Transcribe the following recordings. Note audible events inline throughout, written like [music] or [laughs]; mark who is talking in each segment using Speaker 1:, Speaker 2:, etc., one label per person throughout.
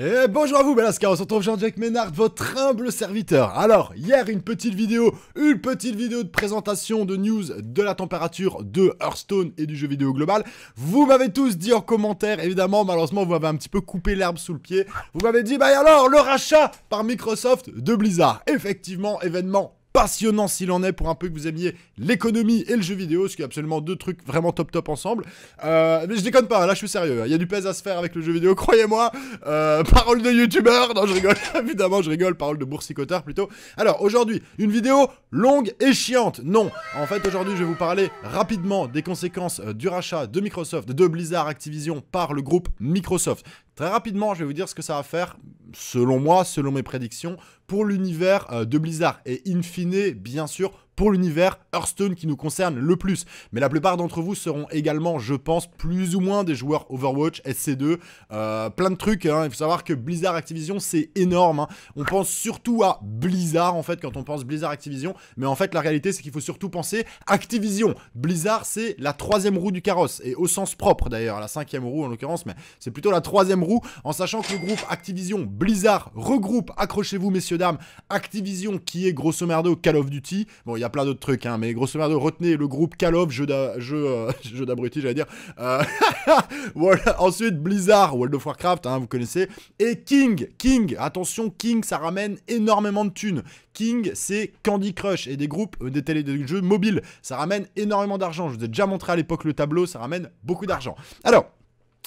Speaker 1: Et eh, bonjour à vous, Belascar, on se retrouve Jean-Jacques Ménard, votre humble serviteur. Alors, hier, une petite vidéo, une petite vidéo de présentation de news de la température de Hearthstone et du jeu vidéo global. Vous m'avez tous dit en commentaire, évidemment, malheureusement, vous m'avez un petit peu coupé l'herbe sous le pied. Vous m'avez dit, bah alors, le rachat par Microsoft de Blizzard. Effectivement, événement passionnant s'il en est pour un peu que vous aimiez l'économie et le jeu vidéo, ce qui est absolument deux trucs vraiment top top ensemble. Euh, mais je déconne pas, là je suis sérieux, hein. il y a du pèse à se faire avec le jeu vidéo, [laughs] croyez-moi. Euh, parole de youtubeur, non je rigole, [laughs] évidemment je rigole, parole de boursicotard plutôt. Alors aujourd'hui, une vidéo longue et chiante, non. En fait aujourd'hui je vais vous parler rapidement des conséquences euh, du rachat de Microsoft, de Blizzard Activision par le groupe Microsoft. Très rapidement je vais vous dire ce que ça va faire selon moi, selon mes prédictions, pour l'univers euh, de Blizzard. Et in fine, bien sûr, pour l'univers Hearthstone qui nous concerne le plus. Mais la plupart d'entre vous seront également, je pense, plus ou moins des joueurs Overwatch, SC2, euh, plein de trucs. Hein. Il faut savoir que Blizzard Activision, c'est énorme. Hein. On pense surtout à Blizzard, en fait, quand on pense Blizzard Activision. Mais en fait, la réalité, c'est qu'il faut surtout penser Activision. Blizzard, c'est la troisième roue du carrosse, et au sens propre d'ailleurs, la cinquième roue en l'occurrence, mais c'est plutôt la troisième roue, en sachant que le groupe Activision, Blizzard, regroupe, accrochez-vous messieurs, dames, Activision qui est grosso merdo Call of Duty. Bon, il y a plein d'autres trucs, hein, mais grosso modo, retenez le groupe Call of, jeu euh, [laughs] d'abruti, j'allais dire. Euh, [laughs] voilà. Ensuite, Blizzard, World of Warcraft, hein, vous connaissez. Et King, King, attention, King, ça ramène énormément de thunes. King, c'est Candy Crush et des groupes, euh, des télé des jeux mobiles. Ça ramène énormément d'argent. Je vous ai déjà montré à l'époque le tableau, ça ramène beaucoup d'argent. Alors,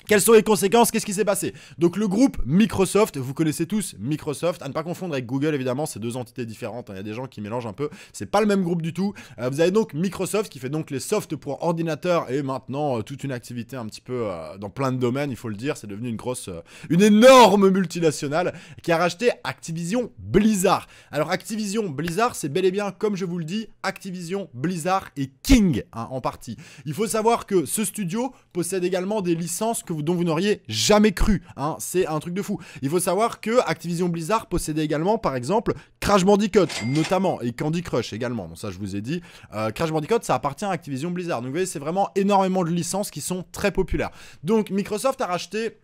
Speaker 1: quelles sont les conséquences Qu'est-ce qui s'est passé Donc le groupe Microsoft, vous connaissez tous Microsoft, à ne pas confondre avec Google évidemment, c'est deux entités différentes, hein. il y a des gens qui mélangent un peu, c'est pas le même groupe du tout. Euh, vous avez donc Microsoft qui fait donc les softs pour ordinateur et maintenant euh, toute une activité un petit peu euh, dans plein de domaines, il faut le dire, c'est devenu une grosse, une énorme multinationale qui a racheté Activision Blizzard. Alors Activision Blizzard, c'est bel et bien comme je vous le dis, Activision Blizzard et King hein, en partie. Il faut savoir que ce studio possède également des licences que vous dont vous n'auriez jamais cru. Hein. C'est un truc de fou. Il faut savoir que Activision Blizzard possédait également, par exemple, Crash Bandicoot, notamment, et Candy Crush également. Bon, ça, je vous ai dit. Euh, Crash Bandicoot, ça appartient à Activision Blizzard. Donc, vous voyez, c'est vraiment énormément de licences qui sont très populaires. Donc, Microsoft a racheté.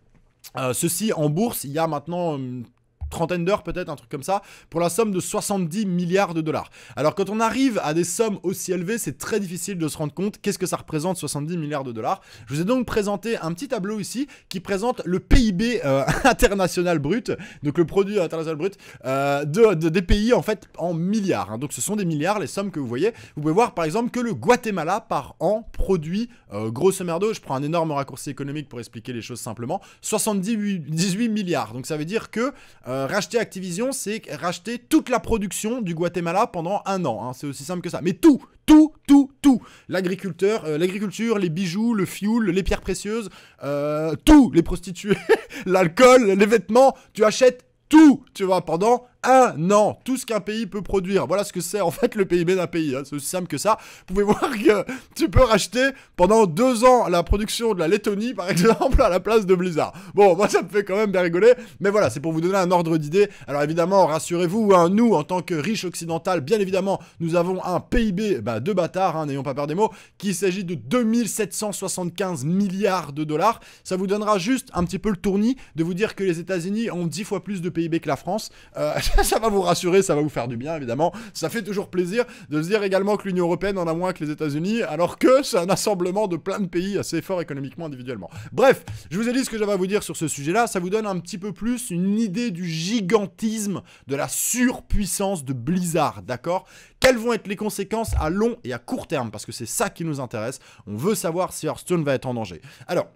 Speaker 1: Euh, ceci en bourse il y a maintenant hum, trentaine d'heures peut-être, un truc comme ça, pour la somme de 70 milliards de dollars. Alors quand on arrive à des sommes aussi élevées, c'est très difficile de se rendre compte qu'est-ce que ça représente 70 milliards de dollars. Je vous ai donc présenté un petit tableau ici qui présente le PIB euh, [laughs] international brut, donc le produit international brut euh, de, des pays en fait en milliards. Hein. Donc ce sont des milliards les sommes que vous voyez. Vous pouvez voir par exemple que le Guatemala par an produit, grosse euh, grosso je prends un énorme raccourci économique pour expliquer les choses simplement, 78 18 milliards. Donc ça veut dire que euh, racheter Activision, c'est racheter toute la production du Guatemala pendant un an. Hein. C'est aussi simple que ça. Mais tout, tout, tout, tout. L'agriculteur, euh, l'agriculture, les bijoux, le fioul, les pierres précieuses, euh, tout, les prostituées, [laughs] l'alcool, les vêtements. Tu achètes tout, tu vois, pendant un ah, an tout ce qu'un pays peut produire. Voilà ce que c'est en fait le PIB d'un pays. Hein. c'est aussi simple que ça. Vous pouvez voir que tu peux racheter pendant deux ans la production de la Lettonie, par [laughs] exemple, à la place de Blizzard. Bon, moi ça me fait quand même bien rigoler. Mais voilà, c'est pour vous donner un ordre d'idée. Alors évidemment, rassurez-vous, hein, nous, en tant que riche occidental bien évidemment, nous avons un PIB bah, de bâtard, hein, n'ayons pas peur des mots, qu'il s'agit de 2775 milliards de dollars. Ça vous donnera juste un petit peu le tournis de vous dire que les États-Unis ont 10 fois plus de PIB que la France. Euh, [laughs] [laughs] ça va vous rassurer, ça va vous faire du bien, évidemment. Ça fait toujours plaisir de se dire également que l'Union Européenne en a moins que les États-Unis, alors que c'est un assemblement de plein de pays assez forts économiquement individuellement. Bref, je vous ai dit ce que j'avais à vous dire sur ce sujet-là. Ça vous donne un petit peu plus une idée du gigantisme, de la surpuissance de Blizzard, d'accord Quelles vont être les conséquences à long et à court terme Parce que c'est ça qui nous intéresse. On veut savoir si Hearthstone va être en danger. Alors,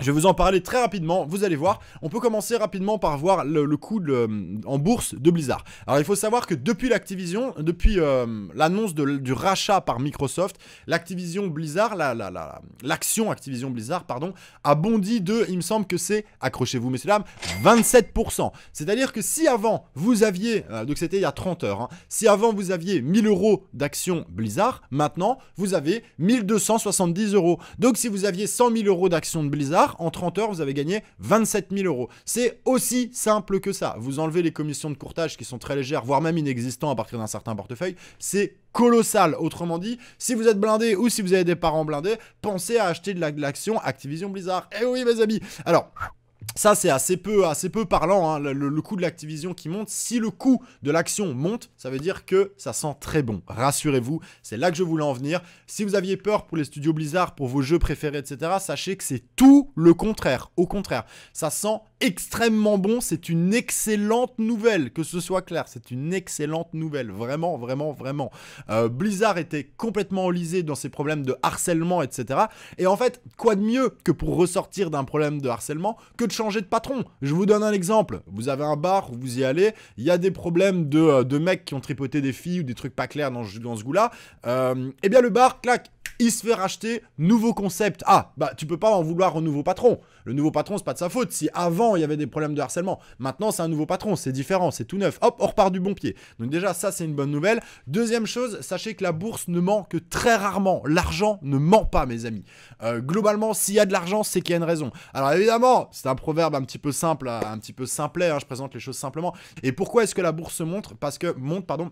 Speaker 1: je vais vous en parler très rapidement, vous allez voir. On peut commencer rapidement par voir le, coût euh, en bourse de Blizzard. Alors il faut savoir que depuis l'Activision, depuis euh, l'annonce du rachat par Microsoft, l'Activision Blizzard, l'action Activision Blizzard, pardon, a bondi de, il me semble que c'est, accrochez-vous messieurs dames, 27%. C'est-à-dire que si avant vous aviez, euh, donc c'était il y a 30 heures, hein, si avant vous aviez 1000 euros d'action Blizzard, maintenant vous avez 1270 euros. Donc si vous aviez 100 000 euros d'action de Blizzard, en 30 heures, vous avez gagné 27 000 euros. C'est aussi simple que ça. Vous enlevez les commissions de courtage qui sont très légères, voire même inexistantes à partir d'un certain portefeuille. C'est colossal. Autrement dit, si vous êtes blindé ou si vous avez des parents blindés, pensez à acheter de l'action Activision Blizzard. Eh oui, mes amis. Alors ça, c'est assez peu, assez peu parlant, hein, le, coût de l'Activision qui monte. Si le coût de l'action monte, ça veut dire que ça sent très bon. Rassurez-vous, c'est là que je voulais en venir. Si vous aviez peur pour les studios Blizzard, pour vos jeux préférés, etc., sachez que c'est tout le contraire. Au contraire, ça sent extrêmement bon. C'est une excellente nouvelle, que ce soit clair. C'est une excellente nouvelle. Vraiment, vraiment, vraiment. Euh, Blizzard était complètement enlisé dans ses problèmes de harcèlement, etc. Et en fait, quoi de mieux que pour ressortir d'un problème de harcèlement que de changer de patron. Je vous donne un exemple. Vous avez un bar où vous y allez, il y a des problèmes de, euh, de mecs qui ont tripoté des filles ou des trucs pas clairs dans, dans ce goût-là. Euh, eh bien, le bar, clac, il se fait racheter, nouveau concept. Ah, bah tu peux pas en vouloir au nouveau patron. Le nouveau patron, c'est pas de sa faute. Si avant il y avait des problèmes de harcèlement, maintenant c'est un nouveau patron, c'est différent, c'est tout neuf. Hop, on repart du bon pied. Donc déjà, ça c'est une bonne nouvelle. Deuxième chose, sachez que la bourse ne ment que très rarement. L'argent ne ment pas, mes amis. Euh, globalement, s'il y a de l'argent, c'est qu'il y a une raison. Alors évidemment, c'est un proverbe un petit peu simple, un petit peu simplet. Hein. je présente les choses simplement. Et pourquoi est-ce que la bourse se montre Parce que monte, pardon.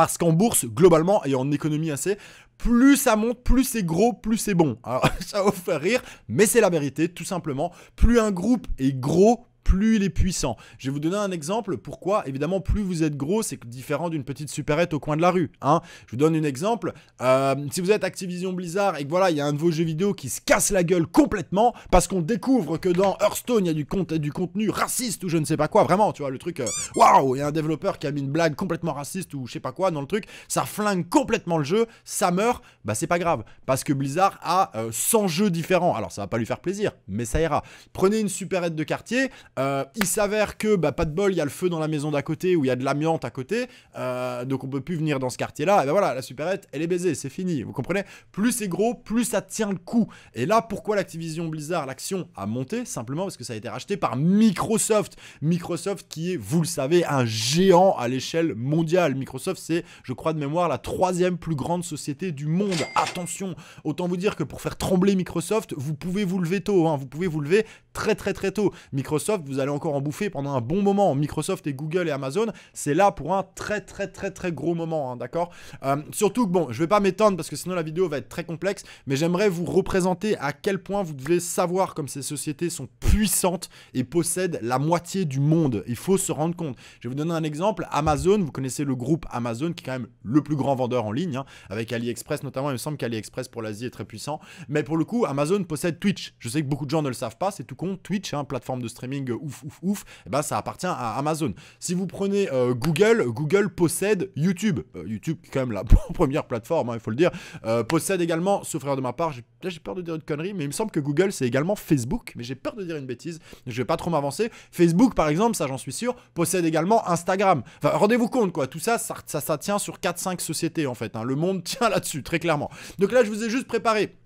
Speaker 1: Parce qu'en bourse, globalement, et en économie assez, plus ça monte, plus c'est gros, plus c'est bon. Alors, [laughs] ça vous faire rire, mais c'est la vérité, tout simplement. Plus un groupe est gros, plus il est puissant. Je vais vous donner un exemple. Pourquoi Évidemment, plus vous êtes gros, c'est différent d'une petite supérette au coin de la rue. Hein je vous donne un exemple. Euh, si vous êtes Activision Blizzard et que voilà, il y a un de vos vidéo qui se casse la gueule complètement parce qu'on découvre que dans Hearthstone, il y a du, contenu raciste ou je ne sais pas quoi. Vraiment, tu vois, le truc, euh, waouh, il y a un développeur qui a mis une blague complètement raciste ou je sais pas quoi dans le truc. Ça flingue complètement le jeu, ça meurt. Bah, c'est pas grave parce que Blizzard a 100 euh, jeux différents. Alors, ça va pas lui faire plaisir, mais ça ira. Prenez une supérette de quartier. Euh, il s'avère que, bah, pas de bol, il y a le feu dans la maison d'à côté ou il y a de l'amiante à côté, euh, donc on peut plus venir dans ce quartier-là. Et ben voilà, la supérette, elle est baisée, c'est fini. Vous comprenez Plus c'est gros, plus ça tient le coup. Et là, pourquoi l'Activision Blizzard, l'action a monté Simplement parce que ça a été racheté par Microsoft. Microsoft qui est, vous le savez, un géant à l'échelle mondiale. Microsoft, c'est, je crois de mémoire, la troisième plus grande société du monde. Attention, autant vous dire que pour faire trembler Microsoft, vous pouvez vous lever tôt. Hein. vous pouvez vous lever très très très tôt. Microsoft vous allez encore en bouffer pendant un bon moment. en Microsoft et Google et Amazon, c'est là pour un très très très très gros moment, hein, d'accord euh, Surtout que bon, je vais pas m'étendre parce que sinon la vidéo va être très complexe, mais j'aimerais vous représenter à quel point vous devez savoir comme ces sociétés sont puissantes et possèdent la moitié du monde. Il faut se rendre compte. Je vais vous donner un exemple. Amazon, vous connaissez le groupe Amazon qui est quand même le plus grand vendeur en ligne, hein, avec AliExpress notamment. Il me semble qu'AliExpress pour l'Asie est très puissant, mais pour le coup, Amazon possède Twitch. Je sais que beaucoup de gens ne le savent pas, c'est tout con. Twitch, hein, plateforme de streaming ouf, ouf, ouf, eh ben, ça appartient à Amazon. Si vous prenez euh, Google, Google possède YouTube. Euh, qui YouTube, quand même la [laughs] première plateforme, hein, il faut le dire, euh, possède également, sauf frère de ma part, j'ai peur de dire une connerie, mais il me semble que Google, c'est également Facebook, mais j'ai peur de dire une bêtise, je vais pas trop m'avancer. Facebook, par exemple, ça j'en suis sûr, possède également Instagram. rendez-vous compte, quoi, tout ça, ça, ça, tient sur 4-5 sociétés, en fait. Hein. Le monde [laughs] tient là-dessus, très clairement. Donc là, je vous ai juste préparé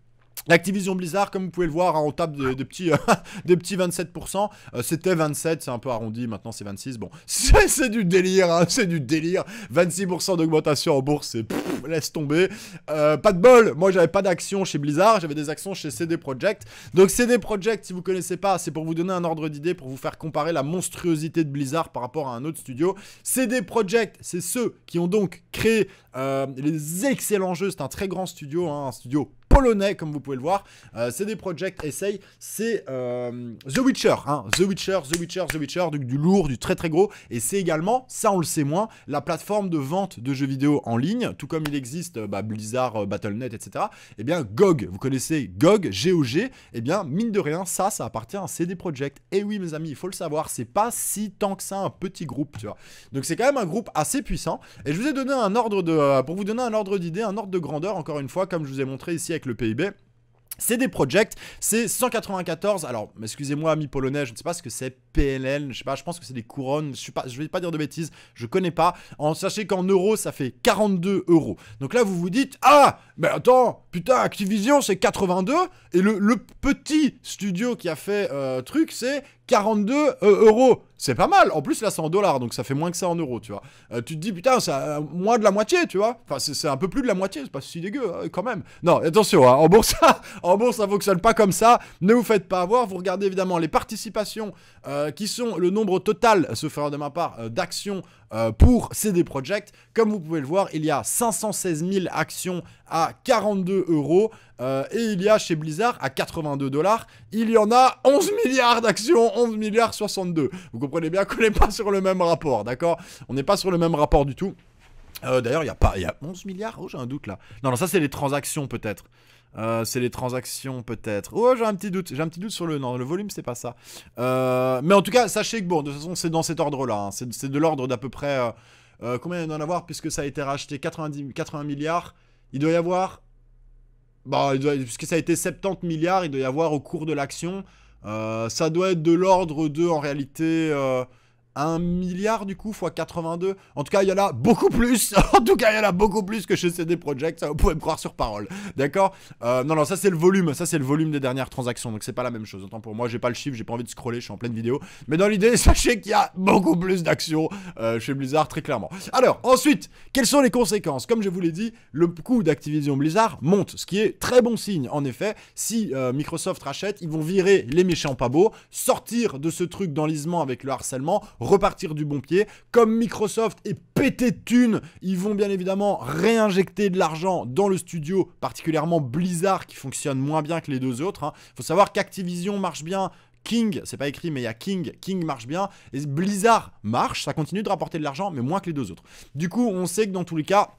Speaker 1: Activision Blizzard, comme vous pouvez le voir, hein, on tape des de petits, euh, [laughs] petits 27%. Euh, c'était 27, c'est un peu arrondi, maintenant c'est 26. Bon, [laughs] c'est du délire, hein, c'est du délire. 26% d'augmentation en bourse, c'est laisse tomber. Euh, pas de bol, moi j'avais pas d'action chez Blizzard, j'avais des actions chez CD Projekt. Donc CD Projekt, si vous connaissez pas, c'est pour vous donner un ordre d'idée, pour vous faire comparer la monstruosité de Blizzard par rapport à un autre studio. CD Projekt, c'est ceux qui ont donc créé les excellents jeux. C'est un très grand studio, hein, un studio polonais, comme vous pouvez le voir. CD euh, c'est des Project Essay, c'est euh, hein. The Witcher, The Witcher, The Witcher, The Witcher, du, lourd, du très très gros. Et c'est également, ça on le sait moins, la plateforme de vente de jeux vidéo en ligne, tout comme il existe euh, bah, Blizzard, Battle.net, etc. Et eh bien, GOG, vous connaissez GOG, GOG, et eh bien, mine de rien, ça, ça appartient à CD Project. Et eh oui, mes amis, il faut le savoir, c'est pas si tant que ça un petit groupe, tu vois. Donc c'est quand même un groupe assez puissant. Et je vous ai donné un ordre de, pour vous donner un ordre d'idée, un ordre de grandeur, encore une fois, comme je vous ai montré ici avec le PIB. C'est des projects, c'est 194, alors excusez-moi ami polonais, je ne sais pas ce que c'est PLN, je sais pas, je pense que c'est des couronnes, je suis vais pas dire de bêtises, je connais pas. En, sachez qu'en euros, ça fait 42 euros. Donc là, vous vous dites, ah, mais attends, putain, Activision, c'est 82, et le, petit studio qui a fait euh, truc, c'est 42 euh, euros. C'est pas mal. En plus, là, c'est en dollars, donc ça fait moins que ça en euros, tu vois. Euh, tu te dis, putain, c'est euh, moins de la moitié, tu vois. Enfin, c'est un peu plus de la moitié, c'est pas si dégueu, hein, quand même. Non, attention, hein, en bourse, [laughs] en bourse, ça fonctionne pas comme ça. Ne vous faites pas avoir. Vous regardez évidemment les participations euh, qui sont le nombre total, ce fera de ma part, euh, d'actions euh, pour CD project Comme vous pouvez le voir, il y a 516 000 actions à 42 euros et il y a chez Blizzard à 82 dollars, il y en a 11 milliards d'actions, 11 milliards 62. Vous comprenez bien qu'on n'est pas sur le même rapport, d'accord On n'est pas sur le même rapport du tout. D'ailleurs, il y a pas, il y a 11 milliards, oh j'ai un doute là. Non, non, ça c'est les transactions peut-être. Euh, c'est les transactions peut-être. Oh, j'ai un petit doute. J'ai un petit doute sur le non, le volume c'est pas ça. Euh, mais en tout cas, sachez que bon, de toute façon, c'est dans cet ordre-là. Hein. C'est de l'ordre d'à peu près euh, combien il doit en avoir puisque ça a été racheté 90 80 milliards. Il doit y avoir bah, doit, puisque ça a été 70 milliards, il doit y avoir au cours de l'action. ça doit être de l'ordre de en réalité. 1 milliard du coup fois 82. En tout cas, il y en a beaucoup plus. [laughs] en tout cas, il y en a beaucoup plus que chez CD Project. Ça, vous pouvez me croire sur parole. D'accord euh, Non, non, ça c'est le volume. Ça c'est le volume des dernières transactions. Donc c'est pas la même chose. Autant pour moi, j'ai pas le chiffre, j'ai pas envie de scroller, je suis en pleine vidéo. Mais dans l'idée, [laughs] sachez qu'il y a beaucoup plus d'actions euh, chez Blizzard, très clairement. Alors, ensuite, quelles sont les conséquences Comme je vous l'ai dit, le coût d'Activision Blizzard monte. Ce qui est très bon signe, en effet. Si euh, Microsoft rachète, ils vont virer les méchants pas beaux, sortir de ce truc d'enlisement avec le harcèlement repartir du bon pied. Comme Microsoft est pété de thunes, ils vont bien évidemment réinjecter de l'argent dans le studio, particulièrement Blizzard qui fonctionne moins bien que les deux autres. Il hein. faut savoir qu'Activision marche bien, King, c'est pas écrit, mais il y a King, King marche bien, et Blizzard marche, ça continue de rapporter de l'argent, mais moins que les deux autres. Du coup, on sait que dans tous les cas,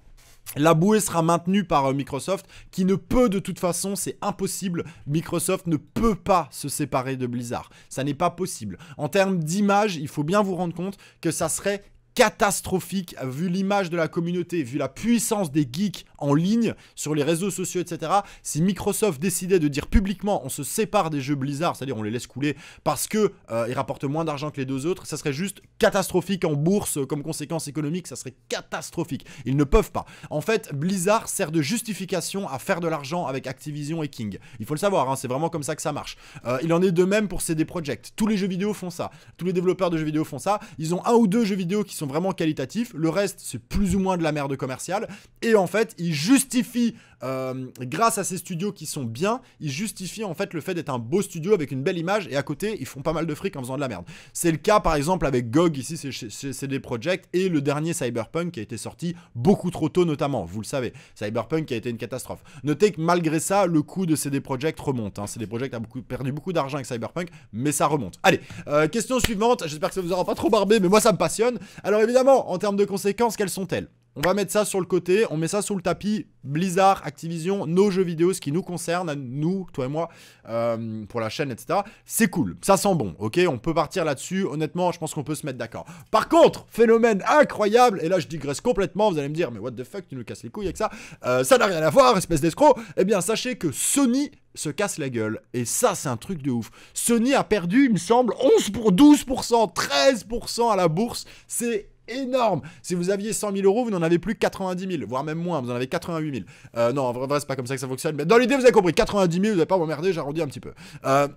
Speaker 1: la bouée sera maintenue par euh, Microsoft qui ne peut de toute façon, c'est impossible, Microsoft ne peut pas se séparer de Blizzard. Ça n'est pas possible. En termes d'image, il faut bien vous rendre compte que ça serait catastrophique, vu l'image de la communauté, vu la puissance des geeks en ligne, sur les réseaux sociaux, etc. Si Microsoft décidait de dire publiquement on se sépare des jeux Blizzard, c'est-à-dire on les laisse couler parce que euh, ils rapportent moins d'argent que les deux autres, ça serait juste catastrophique en bourse comme conséquence économique, ça serait catastrophique. Ils ne peuvent pas. En fait, Blizzard sert de justification à faire de l'argent avec Activision et King. Il faut le savoir, hein, c'est vraiment comme ça que ça marche. Euh, il en est de même pour CD Project. Tous les jeux vidéo font ça. Tous les développeurs de jeux vidéo font ça. Ils ont un ou deux jeux vidéo qui sont vraiment qualitatifs. Le reste, c'est plus ou moins de la merde commerciale. Et en fait, il justifie, euh, grâce à ces studios qui sont bien, il justifie en fait le fait d'être un beau studio avec une belle image. Et à côté, ils font pas mal de fric en faisant de la merde. C'est le cas par exemple avec GOG ici, c'est des Projekt et le dernier Cyberpunk qui a été sorti beaucoup trop tôt notamment. Vous le savez, Cyberpunk qui a été une catastrophe. Notez que malgré ça, le coût de CD Projekt remonte. Hein. CD Projekt a beaucoup, perdu beaucoup d'argent avec Cyberpunk, mais ça remonte. Allez, euh, question suivante. J'espère que ça vous aura pas trop barbé, mais moi ça me passionne. Alors alors évidemment, en termes de conséquences, quelles sont-elles on va mettre ça sur le côté, on met ça sous le tapis, Blizzard, Activision, nos jeux vidéo, ce qui nous concerne, nous, toi et moi, euh, pour la chaîne, etc. C'est cool, ça sent bon, ok On peut partir là-dessus, honnêtement, je pense qu'on peut se mettre d'accord. Par contre, phénomène incroyable, et là je digresse complètement, vous allez me dire, mais what the fuck, tu nous casses les couilles avec ça, euh, ça n'a rien à voir, espèce d'escroc, eh bien sachez que Sony se casse la gueule. Et ça, c'est un truc de ouf. Sony a perdu, il me semble, 11 pour 12%, 13% à la bourse. C'est énorme. Si vous aviez 100 000 euros, vous n'en avez plus 90 000, voire même moins, vous en avez 88 000. Euh, non, en vrai, c'est pas comme ça que ça fonctionne, mais dans l'idée, vous avez compris, 90 000, vous n'avez pas m'emmerder, j'arrondis un petit peu. Euh...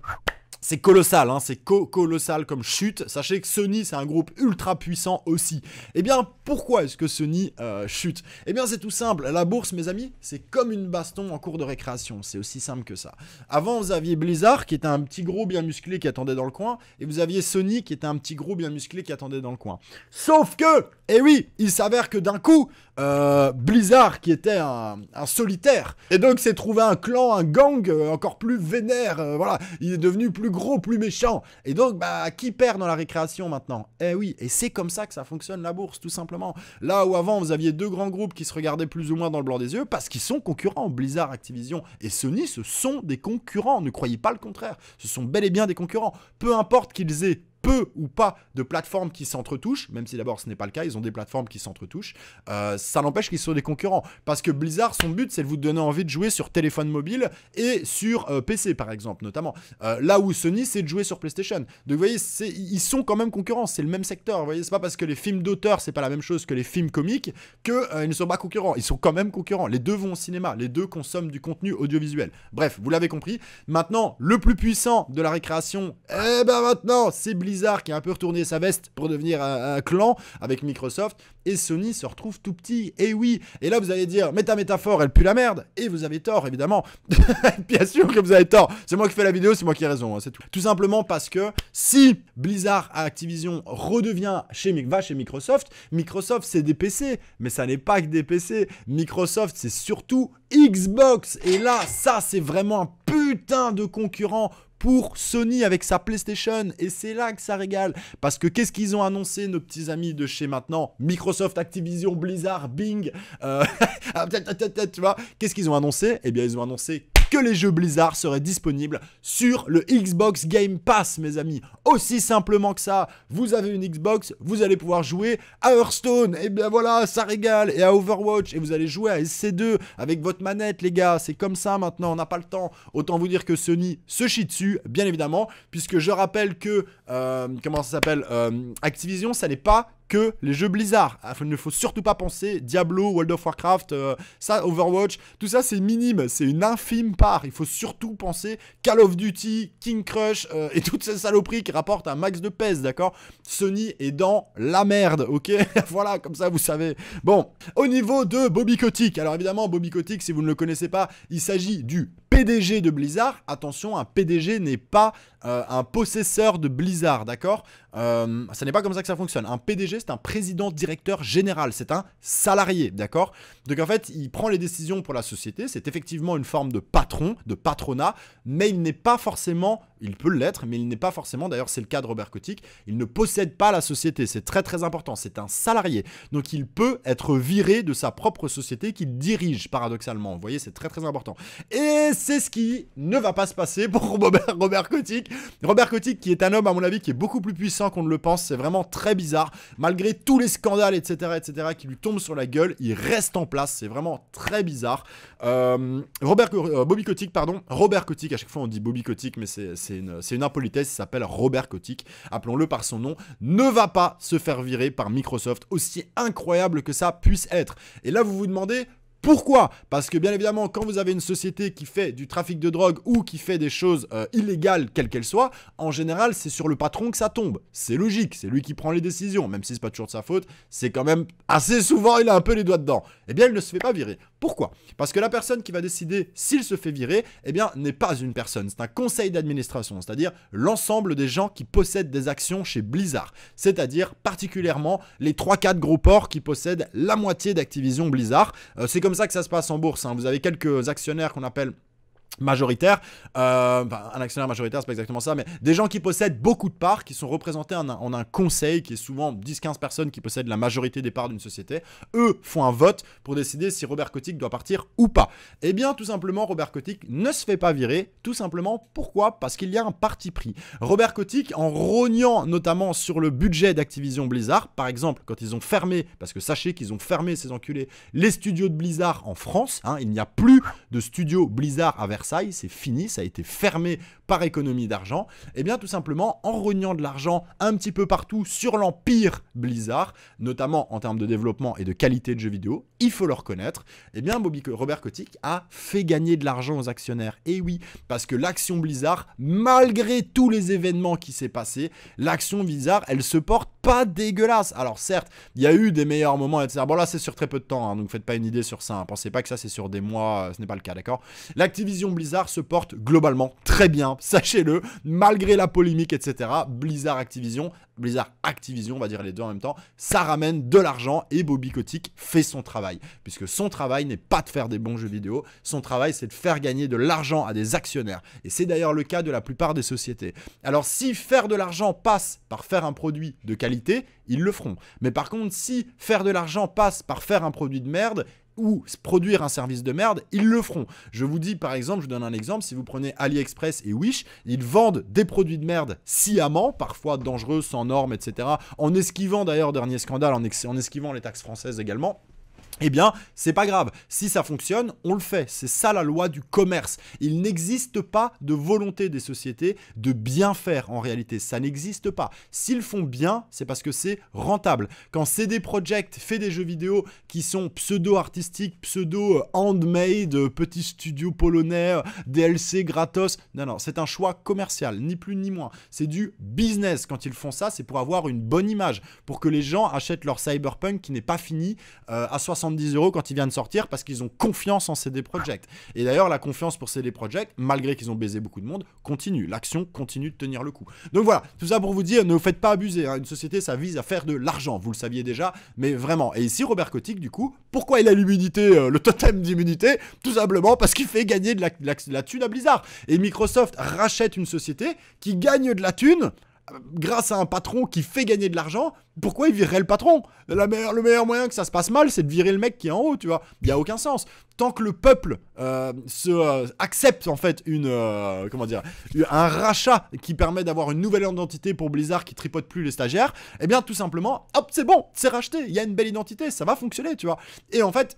Speaker 1: C'est colossal, hein, c'est colossal comme chute. Sachez que Sony, c'est un groupe ultra puissant aussi. Eh bien, pourquoi est-ce que Sony euh, chute Eh bien, c'est tout simple. La bourse, mes amis, c'est comme une baston en cours de récréation. C'est aussi simple que ça. Avant, vous aviez Blizzard, qui était un petit gros bien musclé qui attendait dans le coin, et vous aviez Sony, qui était un petit gros bien musclé qui attendait dans le coin. Sauf que, eh oui, il s'avère que d'un coup, euh, Blizzard, qui était un, solitaire, et donc s'est trouvé un clan, un gang euh, encore plus vénère. voilà, il est devenu plus plus gros, plus méchant. Et donc, bah, qui perd dans la récréation maintenant Eh oui, et c'est comme ça que ça fonctionne la bourse, tout simplement. Là où avant, vous aviez deux grands groupes qui se regardaient plus ou moins dans le blanc des yeux parce qu'ils sont concurrents. Blizzard, Activision et Sony, ce sont des concurrents. Ne croyez pas le contraire. Ce sont bel et bien des concurrents. Peu importe qu'ils aient peu ou pas de plateformes qui s'entretouchent, même si d'abord ce n'est pas le cas, ils ont des plateformes qui s'entretouchent, euh, ça n'empêche qu'ils soient des concurrents. Parce que Blizzard, son but, c'est de vous donner envie de jouer sur téléphone mobile et sur euh, PC, par exemple, notamment. Euh, là où Sony, c'est de jouer sur PlayStation. Donc vous voyez, ils sont quand même concurrents, c'est le même secteur. Vous voyez, c'est pas parce que les films d'auteur, c'est pas la même chose que les films comiques, qu'ils ne sont pas concurrents. Ils sont quand même concurrents. Les deux vont au cinéma, les deux consomment du contenu audiovisuel. Bref, vous l'avez compris. Maintenant, le plus puissant de la récréation, eh ben maintenant, c'est Blizzard Blizzard qui a un peu retourné sa veste pour devenir un, clan avec Microsoft, et Sony se retrouve tout petit, et oui, et là vous allez dire, mais ta métaphore, elle pue la merde, et vous avez tort, évidemment, [laughs] bien sûr que vous avez tort, c'est moi qui fais la vidéo, c'est moi qui ai raison, hein, c'est tout. Tout simplement parce que si Blizzard à Activision redevient chez, va chez Microsoft, Microsoft c'est des PC, mais ça n'est pas que des PC, Microsoft c'est surtout Xbox, et là, ça c'est vraiment un putain de concurrent pour Sony avec sa PlayStation. Et c'est là que ça régale. Parce que qu'est-ce qu'ils ont annoncé, nos petits amis de chez maintenant Microsoft, Activision, Blizzard, Bing. Euh, [laughs] ah, tu vois, qu'est-ce qu'ils ont annoncé Eh bien, ils ont annoncé que les jeux Blizzard seraient disponibles sur le Xbox Game Pass, mes amis. Aussi simplement que ça, vous avez une Xbox, vous allez pouvoir jouer à Hearthstone, et bien voilà, ça régale, et à Overwatch, et vous allez jouer à SC2 avec votre manette, les gars, c'est comme ça maintenant, on n'a pas le temps. Autant vous dire que Sony se chie dessus, bien évidemment, puisque je rappelle que, euh, comment ça s'appelle, euh, Activision, ça n'est pas que les jeux Blizzard. Ah, il ne faut surtout pas penser Diablo, World of Warcraft, euh, ça, Overwatch, tout ça c'est minime, c'est une infime part. Il faut surtout penser Call of Duty, King Crush euh, et toutes ces saloperies qui rapportent un max de pèse, d'accord Sony est dans la merde, ok [laughs] Voilà, comme ça vous savez. Bon, au niveau de Bobby Kotick, alors évidemment Bobby Kotick, si vous ne le connaissez pas, il s'agit du PDG de Blizzard. Attention, un PDG n'est pas euh, un possesseur de Blizzard, d'accord euh, Ça n'est pas comme ça que ça fonctionne. Un PDG, c'est un président directeur général, c'est un salarié, d'accord Donc en fait, il prend les décisions pour la société, c'est effectivement une forme de patron, de patronat, mais il n'est pas forcément il peut l'être, mais il n'est pas forcément, d'ailleurs c'est le cas de Robert Kotick, il ne possède pas la société, c'est très très important, c'est un salarié. Donc il peut être viré de sa propre société qu'il dirige, paradoxalement. Vous voyez, c'est très très important. Et c'est ce qui ne va pas se passer pour [laughs] Robert, Robert Robert Kotick qui est un homme, à mon avis, qui est beaucoup plus puissant qu'on ne le pense, c'est vraiment très bizarre. Malgré tous les scandales, etc., etc., qui lui tombent sur la gueule, il reste en place, c'est vraiment très bizarre. Euh, Robert, euh, pardon, Robert Kotick, à chaque fois on dit Bobby Kotick, mais c'est c'est une, une, impolitesse, il s'appelle Robert Kotick, appelons-le par son nom, ne va pas se faire virer par Microsoft, aussi incroyable que ça puisse être. Et là, vous vous demandez, pourquoi Parce que bien évidemment, quand vous avez une société qui fait du trafic de drogue ou qui fait des choses euh, illégales, quelles qu'elles soient, en général, c'est sur le patron que ça tombe. C'est logique, c'est lui qui prend les décisions, même si c'est pas toujours de sa faute, c'est quand même assez souvent, il a un peu les doigts dedans. Eh bien, il ne se fait pas virer. Pourquoi Parce que la personne qui va décider s'il se fait virer, eh bien, n'est pas une personne, c'est un conseil d'administration, c'est-à-dire l'ensemble des gens qui possèdent des actions chez Blizzard, c'est-à-dire particulièrement les 3-4 gros ports qui possèdent la moitié d'Activision Blizzard. Euh, c'est comme ça que ça se passe en bourse, hein. vous avez quelques actionnaires qu'on appelle majoritaire, euh, un actionnaire majoritaire, c'est pas exactement ça, mais des gens qui possèdent beaucoup de parts, qui sont représentés en un, conseil, qui est souvent 10-15 personnes qui possèdent la majorité des parts d'une société, eux font un vote pour décider si Robert Kotick doit partir ou pas. Eh bien, tout simplement, Robert Kotick ne se fait pas virer, tout simplement, pourquoi Parce qu'il y a un parti pris. Robert Kotick, en rognant notamment sur le budget d'Activision Blizzard, par exemple, quand ils ont fermé, parce que sachez qu'ils ont fermé, ces enculés, les studios de Blizzard en France, hein, il n'y a plus de studio Blizzard à Versailles, c'est fini, ça a été fermé par économie d'argent, et eh bien tout simplement en reniant de l'argent un petit peu partout sur l'empire Blizzard, notamment en termes de développement et de qualité de jeux vidéo, il faut le reconnaître, et eh bien Bobby, Robert Kotick a fait gagner de l'argent aux actionnaires. Et oui, parce que l'action Blizzard, malgré tous les événements qui s'est passé, l'action Blizzard, elle se porte pas dégueulasse. Alors certes, il y a eu des meilleurs moments, etc. Bon là c'est sur très peu de temps, hein, donc faites pas une idée sur ça. Hein. Pensez pas que ça c'est sur des mois, euh, ce n'est pas le cas, d'accord L'Activision Blizzard se porte globalement très bien, [laughs] sachez-le, malgré la polémique, etc. Blizzard Activision, Blizzard Activision, on va dire les deux en même temps, ça ramène de l'argent et Bobby Kotick fait son travail. Puisque son travail n'est pas de faire des bons jeux vidéo, son travail c'est de faire gagner de l'argent à des actionnaires. Et c'est d'ailleurs le cas de la plupart des sociétés. Alors si faire de l'argent passe par faire un produit de qualité, ils le feront. Mais par contre, si faire de l'argent passe par faire un produit de merde, ou produire un service de merde, ils le feront. Je vous dis par exemple, je donne un exemple, si vous prenez AliExpress et Wish, ils vendent des produits de merde sciemment, parfois dangereux, sans normes, etc., en esquivant d'ailleurs, dernier scandale, en, en esquivant les taxes françaises également eh bien, c'est pas grave. Si ça fonctionne, on le fait. C'est ça la loi du commerce. Il n'existe pas de volonté des sociétés de bien faire en réalité. Ça n'existe pas. S'ils font bien, c'est parce que c'est rentable. Quand CD Projekt fait des jeux vidéo qui sont pseudo-artistiques, pseudo-handmade, petit studio polonais, DLC gratos, non, non, c'est un choix commercial, ni plus ni moins. C'est du business. Quand ils font ça, c'est pour avoir une bonne image, pour que les gens achètent leur cyberpunk qui n'est pas fini euh, à 60 euros quand ils vient de sortir parce qu'ils ont confiance en CD Projekt. Et d'ailleurs, la confiance pour CD Projekt, malgré qu'ils ont baisé beaucoup de monde, continue. L'action continue de tenir le coup. Donc voilà, tout ça pour vous dire, ne vous faites pas abuser. Hein. Une société, ça vise à faire de l'argent. Vous le saviez déjà, mais vraiment. Et ici, Robert Kotick, du coup, pourquoi il a l'immunité, euh, le totem d'immunité Tout simplement parce qu'il fait gagner de la, de la thune à Blizzard. Et Microsoft rachète une société qui gagne de la thune grâce à un patron qui fait gagner de l'argent, pourquoi il virerait le patron La meilleure, Le meilleur moyen que ça se passe mal, c'est de virer le mec qui est en haut, tu vois. Il n'y a aucun sens. Tant que le peuple euh, euh, accepte en fait une euh, comment dire un rachat qui permet d'avoir une nouvelle identité pour Blizzard qui tripote plus les stagiaires, eh bien tout simplement, hop, c'est bon, c'est racheté. Il y a une belle identité, ça va fonctionner, tu vois. Et en fait,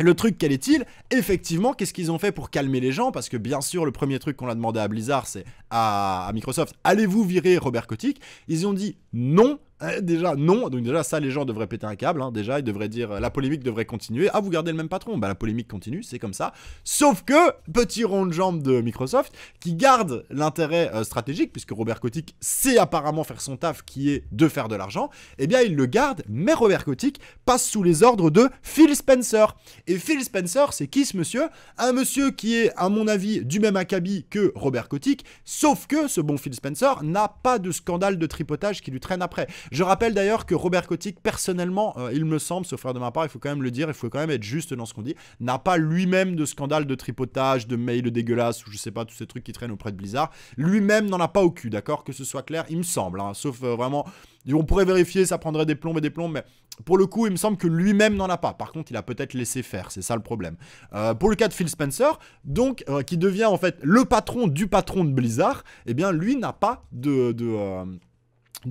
Speaker 1: le truc, quel est-il Effectivement, qu'est-ce qu'ils ont fait pour calmer les gens Parce que bien sûr, le premier truc qu'on a demandé à Blizzard, c'est à, Microsoft, allez-vous virer Robert Kotick Ils ont dit non, eh, déjà, non. Donc déjà, ça, les gens devraient péter un câble. Hein. Déjà, ils devraient dire, euh, la polémique devrait continuer. Ah, vous gardez le même patron. Bah, la polémique continue, c'est comme ça. Sauf que, petit rond de jambe de Microsoft, qui garde l'intérêt euh, stratégique, puisque Robert Kotick sait apparemment faire son taf, qui est de faire de l'argent, eh bien, il le garde, mais Robert Kotick passe sous les ordres de Phil Spencer. Et Phil Spencer, c'est qui ce monsieur Un monsieur qui est, à mon avis, du même acabit que Robert Kotick, sauf que ce bon Phil Spencer n'a pas de scandale de tripotage qui lui traîne après. Je rappelle d'ailleurs que Robert Kotick, personnellement, euh, il me semble, sauf frère de ma part, il faut quand même le dire, il faut quand même être juste dans ce qu'on dit, n'a pas lui-même de scandale de tripotage, de mail dégueulasse, ou je sais pas, tous ces trucs qui traînent auprès de Blizzard. Lui-même n'en a pas au cul, d'accord Que ce soit clair, il me semble, hein, sauf euh, vraiment... On pourrait vérifier, ça prendrait des plombes et des plombes, mais pour le coup, il me semble que lui-même n'en a pas. Par contre, il a peut-être laissé faire, c'est ça le problème. Euh, pour le cas de Phil Spencer, donc, qui devient en fait le patron du patron de Blizzard, eh bien, lui n'a pas de...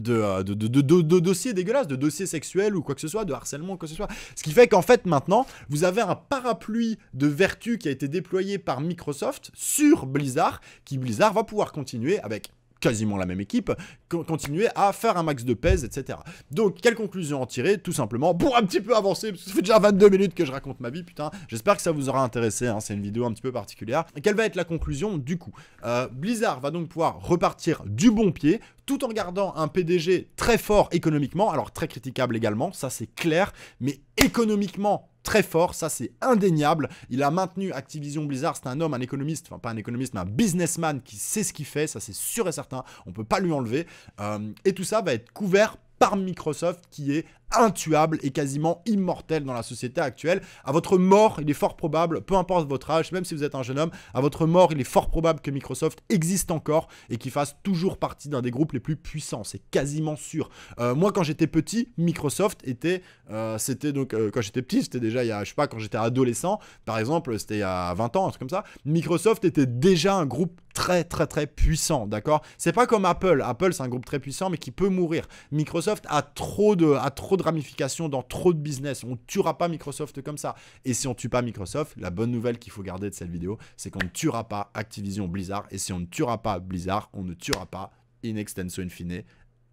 Speaker 1: Euh, de, de, de, dossiers dégueulasses, de dossiers sexuels ou quoi que ce soit, de harcèlement, ou quoi que ce soit. Ce qui fait qu'en fait, maintenant, vous avez un parapluie de vertu qui a été déployé par Microsoft sur Blizzard, qui Blizzard va pouvoir continuer avec quasiment la même équipe, continuer à faire un max de pèse, etc. Donc, quelle conclusion en tirer Tout simplement, pour un petit peu avancer, parce que ça fait déjà 22 minutes que je raconte ma vie, putain, j'espère que ça vous aura intéressé, hein, c'est une vidéo un petit peu particulière. quelle va être la conclusion du coup euh, Blizzard va donc pouvoir repartir du bon pied, tout en gardant un PDG très fort économiquement, alors très critiquable également, ça c'est clair, mais économiquement très fort, ça c'est indéniable. Il a maintenu Activision Blizzard, c'est un homme, un économiste, enfin pas un économiste, mais un businessman qui sait ce qu'il fait, ça c'est sûr et certain, on peut pas lui enlever. Euh, et tout ça va être couvert par Microsoft qui est intuable et quasiment immortel dans la société actuelle. À votre mort, il est fort probable, peu importe votre âge, même si vous êtes un jeune homme, à votre mort, il est fort probable que Microsoft existe encore et qu'il fasse toujours partie d'un des groupes les plus puissants. C'est quasiment sûr. Euh, moi, quand j'étais petit, Microsoft était, euh, c'était donc euh, quand j'étais petit, c'était déjà il y a, je sais pas, quand j'étais adolescent, par exemple, c'était il y a 20 ans, un truc comme ça. Microsoft était déjà un groupe très très très puissant, d'accord C'est pas comme Apple. Apple, c'est un groupe très puissant mais qui peut mourir. Microsoft a trop de, a trop de ramification dans trop de business. On ne tuera pas Microsoft comme ça. Et si on ne tue pas Microsoft, la bonne nouvelle qu'il faut garder de cette vidéo, c'est qu'on ne tuera pas Activision Blizzard. Et si on ne tuera pas Blizzard, on ne tuera pas in extenso in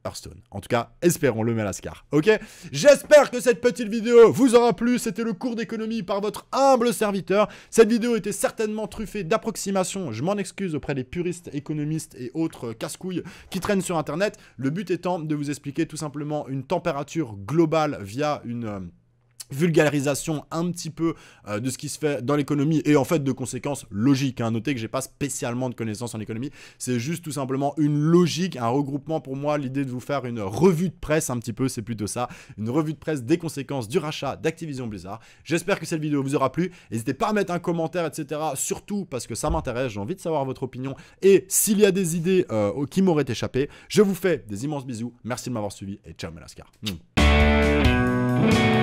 Speaker 1: Hearthstone. En tout cas, espérons-le, Malascar. Ok J'espère que cette petite vidéo vous aura plu. C'était le cours d'économie par votre humble serviteur. Cette vidéo était certainement truffée d'approximations. Je m'en excuse auprès des puristes, économistes et autres casse-couilles qui traînent sur Internet. Le but étant de vous expliquer tout simplement une température globale via une euh, vulgarisation un petit peu euh, de ce qui se fait dans l'économie et en fait de conséquences logiques. Hein. Notez que j'ai pas spécialement de connaissances en économie, c'est juste tout simplement une logique, un regroupement pour moi, l'idée de vous faire une revue de presse un petit peu, c'est plutôt ça, une revue de presse des conséquences du rachat d'Activision Blizzard. J'espère que cette vidéo vous aura plu, n'hésitez pas à mettre un commentaire, etc. Surtout parce que ça m'intéresse, j'ai envie de savoir votre opinion et s'il y a des idées euh, qui m'auraient échappé, je vous fais des immenses bisous, merci de m'avoir suivi et ciao Melascar. Hmm.